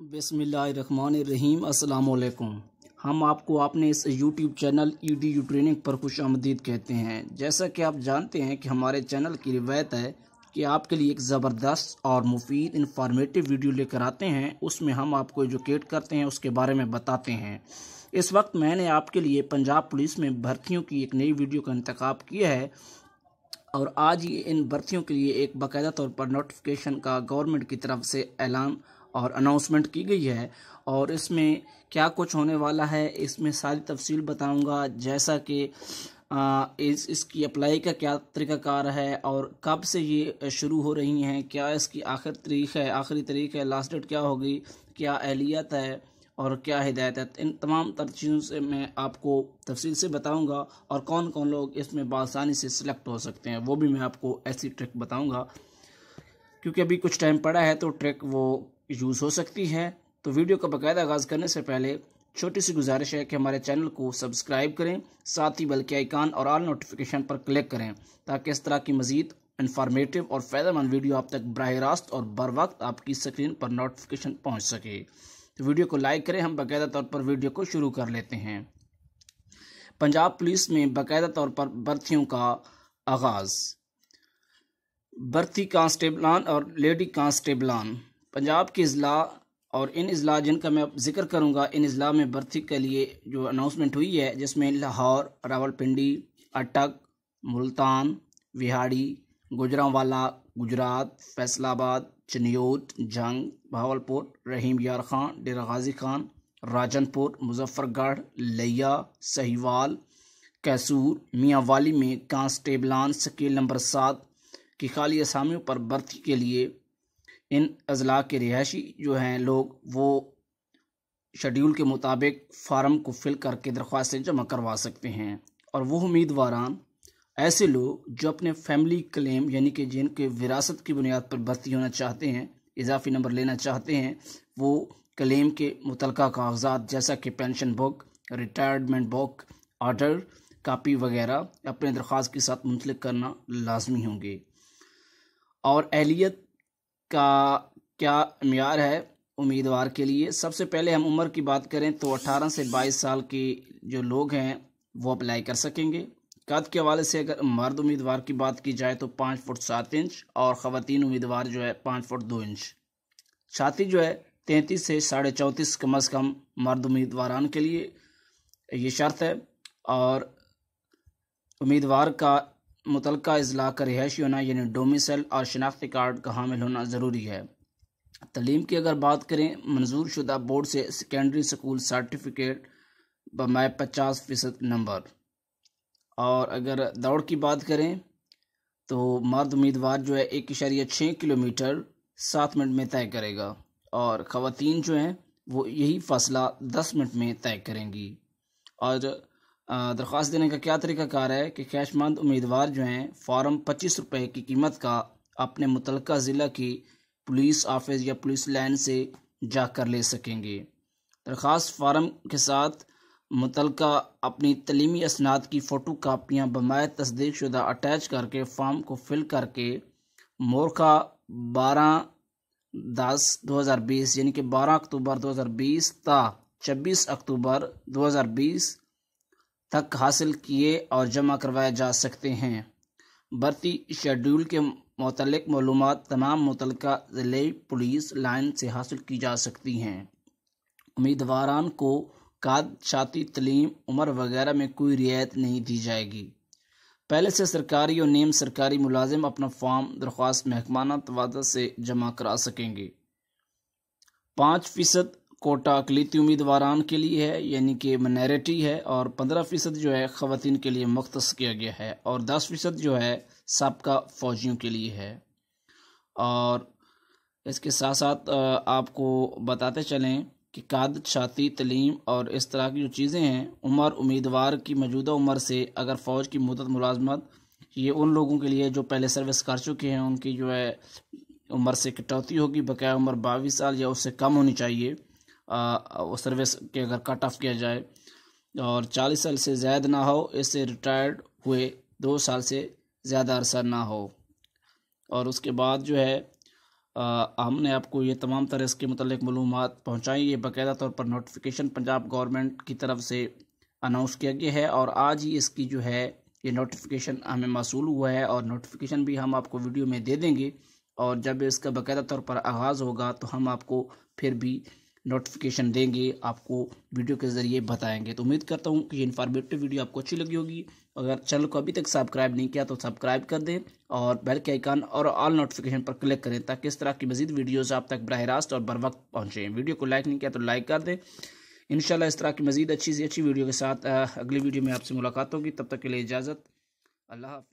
बसमीम् अल्लाम हम आपको अपने इस YouTube channel E D U training पर खुश आमदीद कहते हैं जैसा कि आप जानते हैं कि हमारे चैनल की रिवायत है कि आपके लिए एक ज़बरदस्त और मुफीद इंफॉर्मेटिव वीडियो लेकर आते हैं उसमें हम आपको एजुकेट करते हैं उसके बारे में बताते हैं इस वक्त मैंने आपके लिए पंजाब पुलिस में भर्तियों की एक नई वीडियो का इंतखब किया है और आज ये इन भर्तियों के लिए एक बाकायदा तौर पर नोटिफिकेशन का गवर्नमेंट की तरफ से ऐलान और अनाउंसमेंट की गई है और इसमें क्या कुछ होने वाला है इसमें सारी तफसील बताऊंगा जैसा कि इस इसकी अप्लाई का क्या तरीकाकार है और कब से ये शुरू हो रही हैं क्या इसकी आखिर तारीख है आखिरी तारीख है लास्ट डेट क्या होगी क्या अहलियत है और क्या हिदायत है इन तमाम तरचीज़ों से मैं आपको तफसील से बताऊंगा और कौन कौन लोग इसमें बासानी से सिलेक्ट हो सकते हैं वो भी मैं आपको ऐसी ट्रिक बताऊंगा क्योंकि अभी कुछ टाइम पड़ा है तो ट्रिक वो यूज़ हो सकती है तो वीडियो का बाकायदा आगाज़ करने से पहले छोटी सी गुजारिश है कि हमारे चैनल को सब्सक्राइब करें साथ ही बल के आइकान और आल नोटिफिकेशन पर क्लिक करें ताकि इस तरह की मज़ीद इन्फॉर्मेटिव और फ़ायदेमंद वीडियो आप तक बरह रास्त और बर वक्त आपकी स्क्रीन पर नोटिफिकेशन पहुंच सके तो वीडियो को लाइक करें हम बाकायदा तौर पर वीडियो को शुरू कर लेते हैं पंजाब पुलिस में बाकायदा तौर पर भर्तियों का आगाज़ भर्ती कांस्टेबलान और लेडी कांस्टेबलान पंजाब के अजला और इन अजला जिनका मैं जिक्र करूँगा इन अजला में भर्ती के लिए जो अनाउंसमेंट हुई है जिसमें लाहौर रावलपिंडी अटक मुल्तान विहाड़ी गुजरावाला गुजरात फैसलाबाद चनियोट जंग भावलपुर रहीम यार खान डेरा गाजी खान राजनपुर मुजफ्फरगढ़ लिया सहीवाल कैसूर मियाँ वाली में कांस्टेबलान स्केल नंबर सात की खाली असामियों पर भर्ती के लिए इन अजला के रिहायशी जो हैं लोग वो शेड्यूल के मुताबिक फार्म को फिल करके दरख्वास्तें जमा करवा सकते हैं और वह उम्मीदवारान ऐसे लोग जो अपने फैमिली क्लेम यानी कि जिनके विरासत की बुनियाद पर भर्ती होना चाहते हैं इजाफी नंबर लेना चाहते हैं वो क्लेम के मुतल कागजात जैसा कि pension book retirement book order copy वगैरह अपने दरख्वास्त के साथ मुंसलिक करना लाजमी होंगे और एहलीत का क्या मैार है उम्मीदवार के लिए सबसे पहले हम उम्र की बात करें तो 18 से 22 साल के जो लोग हैं वो अप्लाई कर सकेंगे कद के हवाले से अगर मर्द उम्मीदवार की बात की जाए तो पाँच फुट सात इंच और ख़वान उम्मीदवार जो है पाँच फुट दो इंच छाती जो है तैंतीस से साढ़े चौंतीस कम अज़ कम मर्द उम्मीदवारान के लिए ये शर्त है और उम्मीदवार का मुतल अजला का रिहायशी होना यानी डोमिसल और शनाख्ती कार्ड का हामिल होना ज़रूरी है तलीम की अगर बात करें मंजूर शुदा बोर्ड से सेकेंडरी स्कूल सर्टिफिकेट बमाए पचास फ़ीसद नंबर और अगर दौड़ की बात करें तो मर्द उम्मीदवार जो है एक इशारिया छः किलोमीटर सात मिनट में तय करेगा और ख़वान जो हैं वो यही फासला दस मिनट में तय करेंगी और दरख्वास्त देने का क्या तरीकाकार है कि कैशमंद उम्मीदवार जो हैं फॉर्म पच्चीस रुपये की कीमत का अपने मुतल ज़िला की पुलिस ऑफिस या पुलिस लाइन से जाकर ले सकेंगे दरख्वास्त फार्म के साथ मुतल अपनी तलीमी असनाद की फ़ोटो कापियाँ बमाय तस्दीक शुदा अटैच करके फॉर्म को फिल करके मोरखा बारह दस दो हज़ार बीस यानी कि बारह अक्टूबर दो हज़ार बीस ता छब्बीस अक्टूबर दो हज़ार बीस तक हासिल किए और जमा करवाए जा सकते हैं भर्ती शेड्यूल के मतलब मालूम तमाम मुतल ज़िले पुलिस लाइन से हासिल की जा सकती हैं उम्मीदवारान को काद शाती तलीम उम्र वगैरह में कोई रियायत नहीं दी जाएगी पहले से सरकारी और नीम सरकारी मुलाजिम अपना फॉर्म दरख्वास्त महकमाना तवादा से जमा करा सकेंगे पाँच फ़ीसद कोटा अकलीती उम्मीदवारान के लिए है यानी कि मनारिटी है और पंद्रह फ़ीसद जो है ख़वान के लिए मुख्त किया गया है और दस फ़ीसद जो है सबका फ़ौजियों के लिए है और इसके साथ साथ आपको बताते चलें कि काद छाती तलीम और इस तरह की जो चीज़ें हैं उम्र उम्मीदवार की मौजूदा उम्र से अगर फ़ौज की मदद मुलाजमत ये उन लोगों के लिए जो पहले सर्विस कर चुके हैं उनकी जो है उम्र से कटौती होगी बकाया उम्र बाईस साल या उससे कम होनी चाहिए सर्विस के अगर कट ऑफ किया जाए और चालीस साल से ज़्यादा ना हो इससे रिटायर्ड हुए दो साल से ज़्यादा अरसा ना हो और उसके बाद जो है आ, हमने आपको ये तमाम तरह इसके मतलब मलूम पहुँचाई ये बाकायदा तौर पर नोटिफिकेशन पंजाब गवर्नमेंट की तरफ से अनाउंस किया गया है और आज ही इसकी जो है ये नोटिफिकेशन हमें मौसू हुआ है और नोटिफिकेशन भी हम आपको वीडियो में दे देंगे और जब इसका बाकायदा तौर पर आगाज़ होगा तो हम आपको फिर भी नोटिफिकेशन देंगे आपको वीडियो के ज़रिए बताएंगे तो उम्मीद करता हूँ कि ये इन्फॉर्मेटिव वीडियो आपको अच्छी लगी होगी अगर चैनल को अभी तक सब्सक्राइब नहीं किया तो सब्सक्राइब कर दें और बेल के आइकान और ऑल नोटिफिकेशन पर क्लिक करें ताकि इस तरह की मजीद वीडियोज़ आप तक बरह रास्त और बर वक्त पहुँचें वीडियो को लाइक नहीं किया तो लाइक कर दें इन इस तरह की मजीद अच्छी से अच्छी वीडियो के साथ अगली वीडियो में आपसे मुलाकात होगी तब तक के लिए इजाज़त अल्लाह हाफि